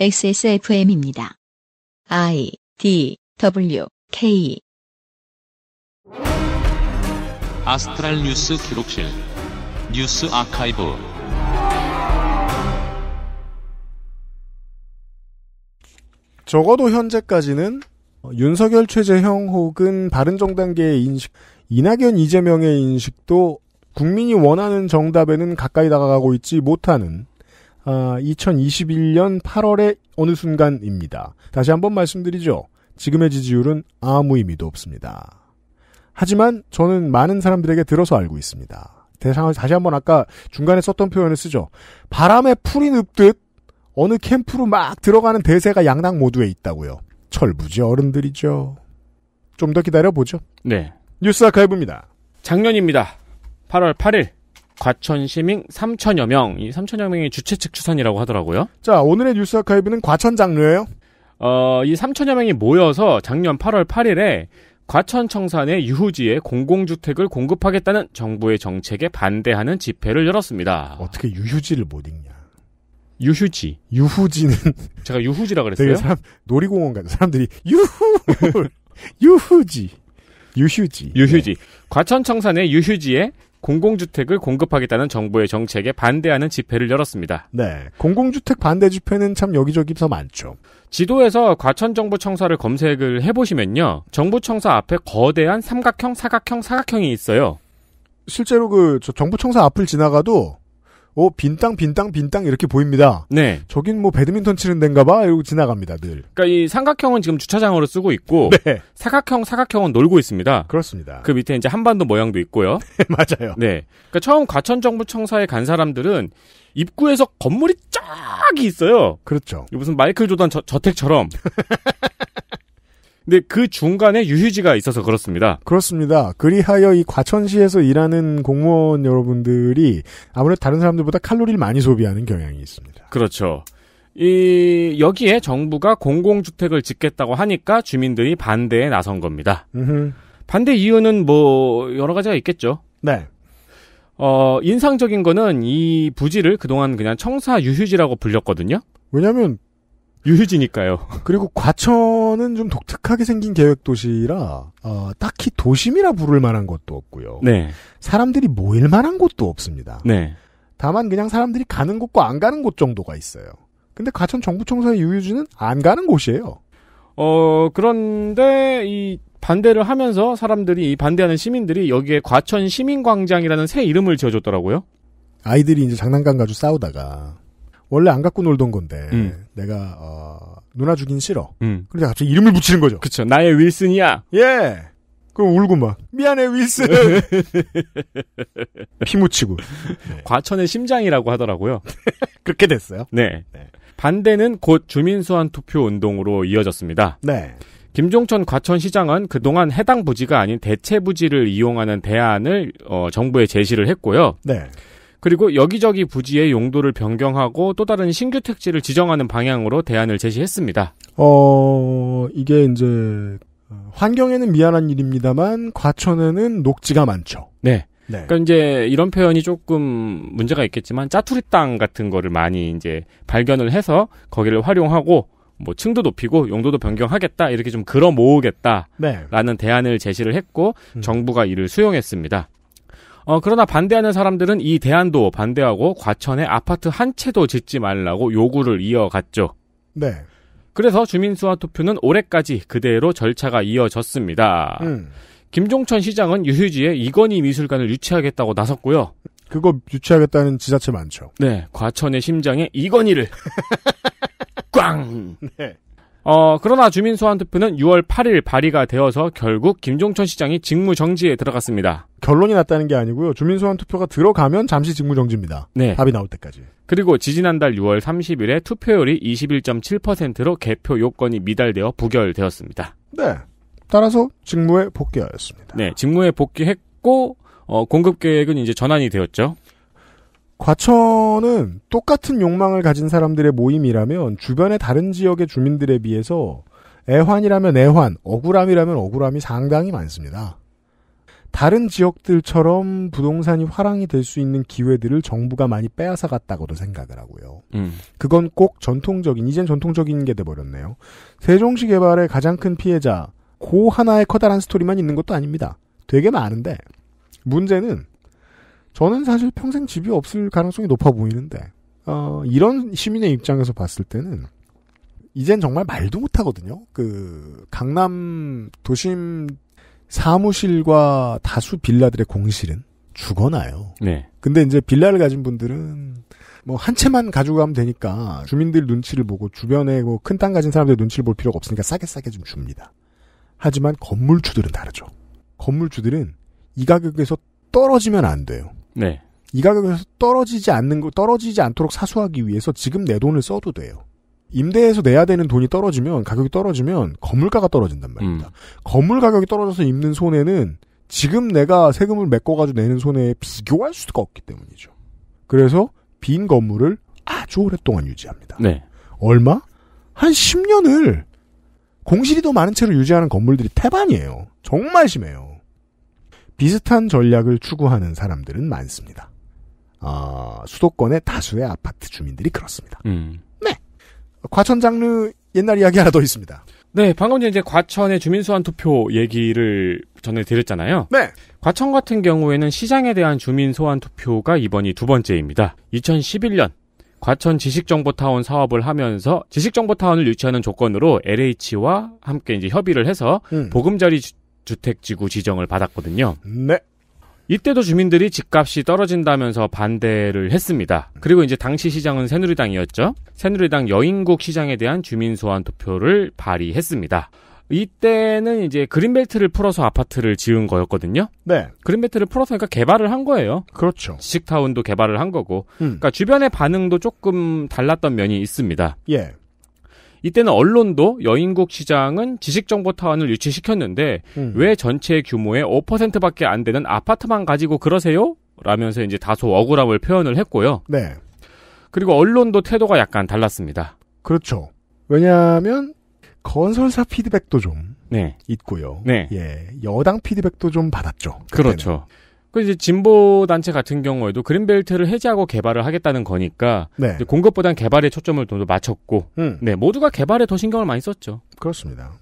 XSFM입니다. I D W K 아스트랄 뉴스 기록실 뉴스 아카이브 적어도 현재까지는 어, 윤석열 최재형 혹은 바른정당계의 인식, 이낙연 이재명의 인식도 국민이 원하는 정답에는 가까이 다가가고 있지 못하는 아, 2021년 8월의 어느 순간입니다. 다시 한번 말씀드리죠. 지금의 지지율은 아무 의미도 없습니다. 하지만 저는 많은 사람들에게 들어서 알고 있습니다. 대상을 다시 한번 아까 중간에 썼던 표현을 쓰죠. 바람에 풀이 읊듯 어느 캠프로 막 들어가는 대세가 양당 모두에 있다고요. 철부지 어른들이죠. 좀 더 기다려보죠. 네. 뉴스 아카이브입니다. 작년입니다. 8월 8일 과천 시민 3천여 명, 이 3천여 명이 주최 측 추산이라고 하더라고요. 자, 오늘의 뉴스 아카이브는 과천 장르예요. 어, 이 3천여 명이 모여서 작년 8월 8일에 과천 청산의 유후지에 공공주택을 공급하겠다는 정부의 정책에 반대하는 집회를 열었습니다. 어떻게 유휴지를 못 읽냐? 유휴지. 유후지는 제가 유후지라 그랬어요. 사람 놀이공원 가는 사람들이 유후 유후지 유휴지. 유휴지. 네. 과천 청산의 유휴지에 공공주택을 공급하겠다는 정부의 정책에 반대하는 집회를 열었습니다. 네. 공공주택 반대 집회는 참 여기저기서 많죠. 지도에서 과천정부청사를 검색을 해보시면요. 정부청사 앞에 거대한 삼각형, 사각형, 사각형이 있어요. 실제로 그 정부청사 앞을 지나가도 오 어, 빈땅 빈땅 빈땅 이렇게 보입니다. 네. 저긴 뭐 배드민턴 치는 데인가 봐 이러고 지나갑니다 늘. 그러니까 이 삼각형은 지금 주차장으로 쓰고 있고 네. 사각형 사각형은 놀고 있습니다. 그렇습니다. 그 밑에 이제 한반도 모양도 있고요. 네, 맞아요. 네. 그니까 처음 과천정부청사에 간 사람들은 입구에서 건물이 쫙 있어요. 그렇죠. 무슨 마이클 조던 저, 저택처럼 근데 그 중간에 유휴지가 있어서 그렇습니다. 그렇습니다. 그리하여 이 과천시에서 일하는 공무원 여러분들이 아무래도 다른 사람들보다 칼로리를 많이 소비하는 경향이 있습니다. 그렇죠. 이 여기에 정부가 공공주택을 짓겠다고 하니까 주민들이 반대에 나선 겁니다. 으흠. 반대 이유는 뭐 여러 가지가 있겠죠. 네. 어, 인상적인 거는 이 부지를 그동안 그냥 청사 유휴지라고 불렸거든요. 왜냐면 유휴지니까요. 그리고 과천은 좀 독특하게 생긴 계획 도시라 어, 딱히 도심이라 부를 만한 것도 없고요. 네. 사람들이 모일 만한 곳도 없습니다. 네. 다만 그냥 사람들이 가는 곳과 안 가는 곳 정도가 있어요. 근데 과천 정부청사의 유휴지는 안 가는 곳이에요. 어 그런데 이 반대를 하면서 사람들이 반대하는 시민들이 여기에 과천 시민광장이라는 새 이름을 지어줬더라고요. 아이들이 이제 장난감 가지고 싸우다가 원래 안 갖고 놀던 건데 음. 내가 어, 누나 주긴 싫어. 음. 그런데 그러니까 갑자기 이름을 붙이는 거죠. 그쵸. 나의 윌슨이야. 예. 그럼 울고 막 미안해 윌슨. 피 묻히고. 네. 과천의 심장이라고 하더라고요. 그렇게 됐어요. 네. 네. 반대는 곧 주민수환 투표 운동으로 이어졌습니다. 네. 김종천 과천시장은 그동안 해당 부지가 아닌 대체 부지를 이용하는 대안을 어, 정부에 제시를 했고요. 네. 그리고 여기저기 부지의 용도를 변경하고 또 다른 신규 택지를 지정하는 방향으로 대안을 제시했습니다. 어, 이게 이제 환경에는 미안한 일입니다만 과천에는 녹지가 많죠. 네. 네. 그러니까 이제 이런 표현이 조금 문제가 있겠지만 짜투리 땅 같은 거를 많이 이제 발견을 해서 거기를 활용하고 뭐 층도 높이고 용도도 변경하겠다 이렇게 좀 걸어 모으겠다라는 네. 대안을 제시를 했고 음. 정부가 이를 수용했습니다. 어, 그러나 반대하는 사람들은 이 대안도 반대하고 과천에 아파트 한 채도 짓지 말라고 요구를 이어갔죠. 네. 그래서 주민수화 투표는 올해까지 그대로 절차가 이어졌습니다. 음. 김종천 시장은 유휴지에 이건희 미술관을 유치하겠다고 나섰고요. 그거 유치하겠다는 지자체 많죠. 네, 과천의 심장에 이건희를 꽝. 네. 어, 그러나 주민 소환 투표는 6월 8일 발의가 되어서 결국 김종천 시장이 직무 정지에 들어갔습니다. 결론이 났다는 게 아니고요. 주민 소환 투표가 들어가면 잠시 직무 정지입니다. 네. 답이 나올 때까지. 그리고 지지난달 6월 30일에 투표율이 21.7%로 개표 요건이 미달되어 부결되었습니다. 네. 따라서 직무에 복귀하였습니다. 네, 직무에 복귀했고 어, 공급 계획은 이제 전환이 되었죠. 과천은 똑같은 욕망을 가진 사람들의 모임이라면 주변의 다른 지역의 주민들에 비해서 애환이라면 애환, 억울함이라면 억울함이 상당히 많습니다. 다른 지역들처럼 부동산이 화랑이 될 수 있는 기회들을 정부가 많이 빼앗아 갔다고도 생각을 하고요. 음. 그건 꼭 전통적인 이젠 전통적인 게돼 버렸네요. 세종시 개발의 가장 큰 피해자 고 하나의 커다란 스토리만 있는 것도 아닙니다. 되게 많은데 문제는 저는 사실 평생 집이 없을 가능성이 높아 보이는데 어, 이런 시민의 입장에서 봤을 때는 이젠 정말 말도 못하거든요. 그 강남 도심 사무실과 다수 빌라들의 공실은 죽어나요. 네. 근데 이제 빌라를 가진 분들은 뭐 한 채만 가지고 가면 되니까 주민들 눈치를 보고 주변에 뭐큰 땅 가진 사람들 눈치를 볼 필요가 없으니까 싸게 싸게 좀 줍니다. 하지만 건물주들은 다르죠. 건물주들은 이 가격에서 떨어지면 안 돼요. 네. 이 가격에서 떨어지지 않는 거 떨어지지 않도록 사수하기 위해서 지금 내 돈을 써도 돼요. 임대해서 내야 되는 돈이 떨어지면 가격이 떨어지면 건물가가 떨어진단 말입니다. 음. 건물 가격이 떨어져서 입는 손해는 지금 내가 세금을 메꿔가지고 내는 손해에 비교할 수가 없기 때문이죠. 그래서 빈 건물을 아주 오랫동안 유지합니다. 네. 얼마? 한 10년을 공실이 더 많은 채로 유지하는 건물들이 태반이에요. 정말 심해요. 비슷한 전략을 추구하는 사람들은 많습니다. 아, 수도권의 다수의 아파트 주민들이 그렇습니다. 음. 네. 과천 장르 옛날 이야기 하나 더 있습니다. 네, 방금 전에 이제 과천의 주민소환 투표 얘기를 전해드렸잖아요. 네. 과천 같은 경우에는 시장에 대한 주민소환 투표가 이번이 두 번째입니다. 2011년 과천 지식정보타운 사업을 하면서 지식정보타운을 유치하는 조건으로 LH와 함께 이제 협의를 해서 음. 보금자리 주택지구 지정을 받았거든요. 네. 이때도 주민들이 집값이 떨어진다면서 반대를 했습니다. 그리고 이제 당시 시장은 새누리당이었죠. 새누리당 여인국 시장에 대한 주민 소환 투표를 발의했습니다. 이때는 이제 그린벨트를 풀어서 아파트를 지은 거였거든요. 네. 그린벨트를 풀어서니까 그러 개발을 한 거예요. 그렇죠. 지식타운도 개발을 한 거고. 음. 그러니까 주변의 반응도 조금 달랐던 면이 있습니다. 예. 이때는 언론도 여인국 시장은 지식정보 타운을 유치시켰는데 음. 왜 전체 규모의 5%밖에 안 되는 아파트만 가지고 그러세요? 라면서 이제 다소 억울함을 표현을 했고요. 네. 그리고 언론도 태도가 약간 달랐습니다. 그렇죠. 왜냐하면 건설사 피드백도 좀 네. 있고요. 네. 예, 여당 피드백도 좀 받았죠. 그때는. 그렇죠 그 이제 진보 단체 같은 경우에도 그린벨트를 해제하고 개발을 하겠다는 거니까 네. 공급보단 개발에 초점을 더 맞췄고 음. 네 모두가 개발에 더 신경을 많이 썼죠. 그렇습니다.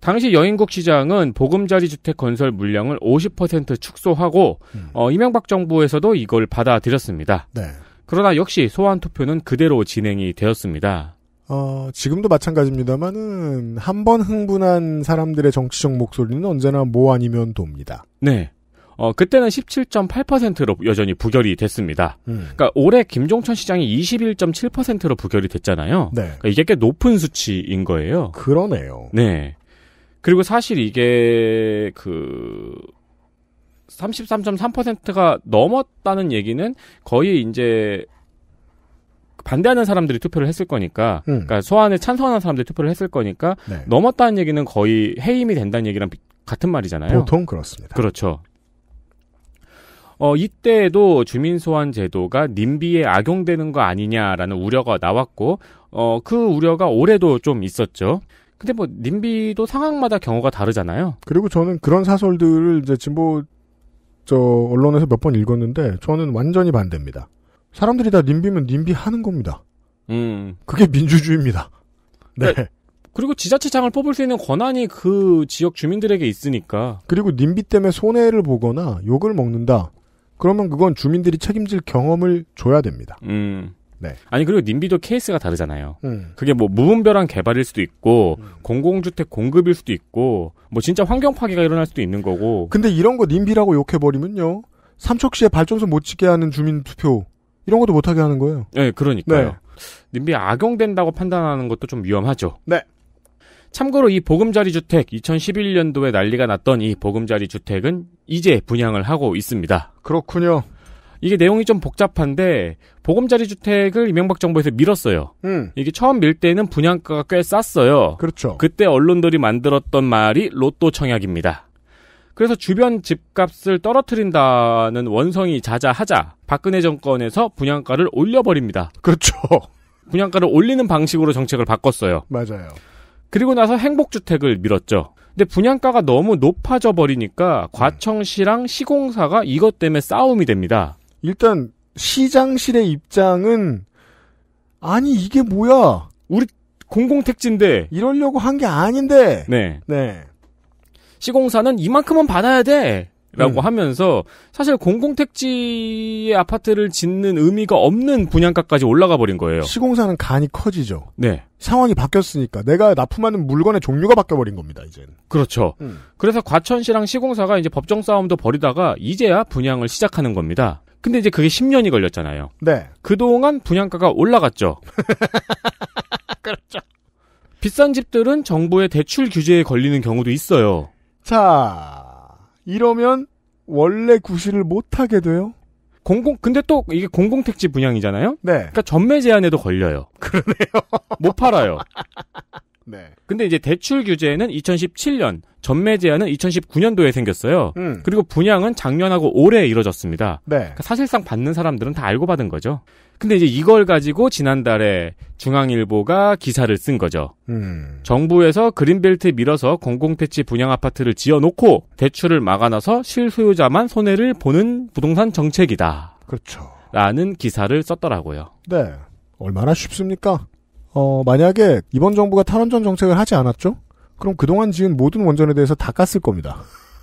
당시 여인국 시장은 보금자리 주택 건설 물량을 50% 축소하고 음. 어, 이명박 정부에서도 이걸 받아들였습니다. 네. 그러나 역시 소환 투표는 그대로 진행이 되었습니다. 어, 지금도 마찬가지입니다만은 한 번 흥분한 사람들의 정치적 목소리는 언제나 뭐 아니면 돕니다. 네. 어, 그때는 17.8%로 여전히 부결이 됐습니다. 음. 그러니까 올해 김종천 시장이 21.7%로 부결이 됐잖아요. 네. 그러니까 이게 꽤 높은 수치인 거예요. 그러네요. 네. 그리고 사실 이게 그 33.3%가 넘었다는 얘기는 거의 이제 반대하는 사람들이 투표를 했을 거니까, 음. 그러니까 소환에 찬성하는 사람들이 투표를 했을 거니까 네. 넘었다는 얘기는 거의 해임이 된다는 얘기랑 같은 말이잖아요. 보통 그렇습니다. 그렇죠. 어, 이때에도 주민소환 제도가 님비에 악용되는 거 아니냐라는 우려가 나왔고, 어, 그 우려가 올해도 좀 있었죠. 근데 뭐, 님비도 상황마다 경우가 다르잖아요. 그리고 저는 그런 사설들을 이제 진보, 저, 언론에서 몇 번 읽었는데, 저는 완전히 반대입니다. 사람들이 다 님비면 님비 하는 겁니다. 음. 그게 민주주의입니다. 네. 네. 그리고 지자체장을 뽑을 수 있는 권한이 그 지역 주민들에게 있으니까. 그리고 님비 때문에 손해를 보거나 욕을 먹는다. 그러면 그건 주민들이 책임질 경험을 줘야 됩니다. 음. 네. 아니 그리고 님비도 케이스가 다르잖아요. 음. 그게 뭐 무분별한 개발일 수도 있고 음. 공공주택 공급일 수도 있고 뭐 진짜 환경 파괴가 일어날 수도 있는 거고. 근데 이런 거 님비라고 욕해 버리면요. 삼척시에 발전소 못 짓게 하는 주민 투표 이런 것도 못 하게 하는 거예요. 네, 그러니까요. 네. 님비 악용된다고 판단하는 것도 좀 위험하죠. 네. 참고로 이 보금자리 주택 2011년도에 난리가 났던 이 보금자리 주택은 이제 분양을 하고 있습니다. 그렇군요. 이게 내용이 좀 복잡한데 보금자리 주택을 이명박 정부에서 밀었어요. 음. 이게 처음 밀 때는 분양가가 꽤 쌌어요. 그렇죠. 그때 언론들이 만들었던 말이 로또 청약입니다. 그래서 주변 집값을 떨어뜨린다는 원성이 자자하자 박근혜 정권에서 분양가를 올려버립니다. 그렇죠. 분양가를 올리는 방식으로 정책을 바꿨어요. 맞아요. 그리고 나서 행복주택을 밀었죠. 근데 분양가가 너무 높아져 버리니까 과청시랑 시공사가 이것 때문에 싸움이 됩니다. 일단 시장실의 입장은 아니 이게 뭐야? 우리 공공택지인데 이러려고 한 게 아닌데. 네. 네. 시공사는 이만큼은 받아야 돼. 라고 음. 하면서 사실 공공택지의 아파트를 짓는 의미가 없는 분양가까지 올라가 버린 거예요. 시공사는 간이 커지죠. 네. 상황이 바뀌었으니까 내가 납품하는 물건의 종류가 바뀌어버린 겁니다, 이제 그렇죠. 음. 그래서 과천시랑 시공사가 이제 법정 싸움도 벌이다가 이제야 분양을 시작하는 겁니다. 근데 이제 그게 10년이 걸렸잖아요. 네. 그동안 분양가가 올라갔죠. 그렇죠. 비싼 집들은 정부의 대출 규제에 걸리는 경우도 있어요. 자, 이러면 원래 구실을 못하게 돼요. 공공 근데 또 이게 공공택지 분양이잖아요. 네. 그러니까 전매 제한에도 걸려요. 그러네요. 못 팔아요. 네. 근데 이제 대출 규제는 2017년, 전매 제한은 2019년도에 생겼어요. 음. 그리고 분양은 작년하고 올해 이뤄졌습니다. 네. 그러니까 사실상 받는 사람들은 다 알고 받은 거죠. 근데 이제 이걸 가지고 지난달에 중앙일보가 기사를 쓴 거죠. 음. 정부에서 그린벨트 밀어서 공공택지 분양 아파트를 지어놓고 대출을 막아놔서 실소유자만 손해를 보는 부동산 정책이다. 그렇죠. 라는 기사를 썼더라고요. 네. 얼마나 쉽습니까? 어, 만약에 이번 정부가 탈원전 정책을 하지 않았죠? 그럼 그동안 지은 모든 원전에 대해서 다 깠을 겁니다.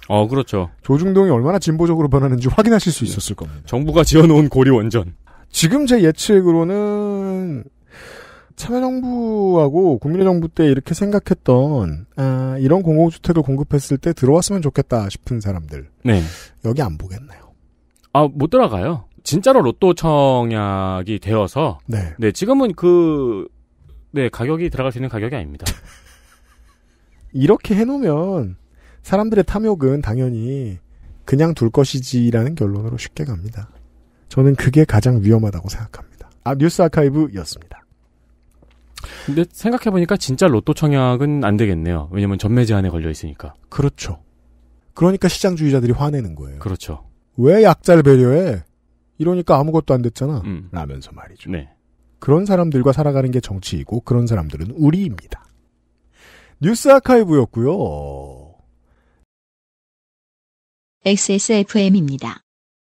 어, 그렇죠. 조중동이 얼마나 진보적으로 변하는지 확인하실 수 있었을 겁니다. 정부가 지어놓은 고리 원전. 지금 제 예측으로는 참여정부하고 국민의정부 때 이렇게 생각했던 아, 이런 공공주택을 공급했을 때 들어왔으면 좋겠다 싶은 사람들. 네. 여기 안 보겠네요. 아, 못 들어가요. 진짜로 로또 청약이 되어서 네. 네, 지금은 그 네, 가격이 들어갈 수 있는 가격이 아닙니다. 이렇게 해놓으면 사람들의 탐욕은 당연히 그냥 둘 것이지라는 결론으로 쉽게 갑니다. 저는 그게 가장 위험하다고 생각합니다. 아, 뉴스 아카이브였습니다. 근데 생각해보니까 진짜 로또 청약은 안 되겠네요. 왜냐면 전매 제한에 걸려 있으니까. 그렇죠. 그러니까 시장주의자들이 화내는 거예요. 그렇죠. 왜 약자를 배려해? 이러니까 아무것도 안 됐잖아. 음. 라면서 말이죠. 네. 그런 사람들과 살아가는 게 정치이고 그런 사람들은 우리입니다. 뉴스 아카이브였고요. XSFM입니다.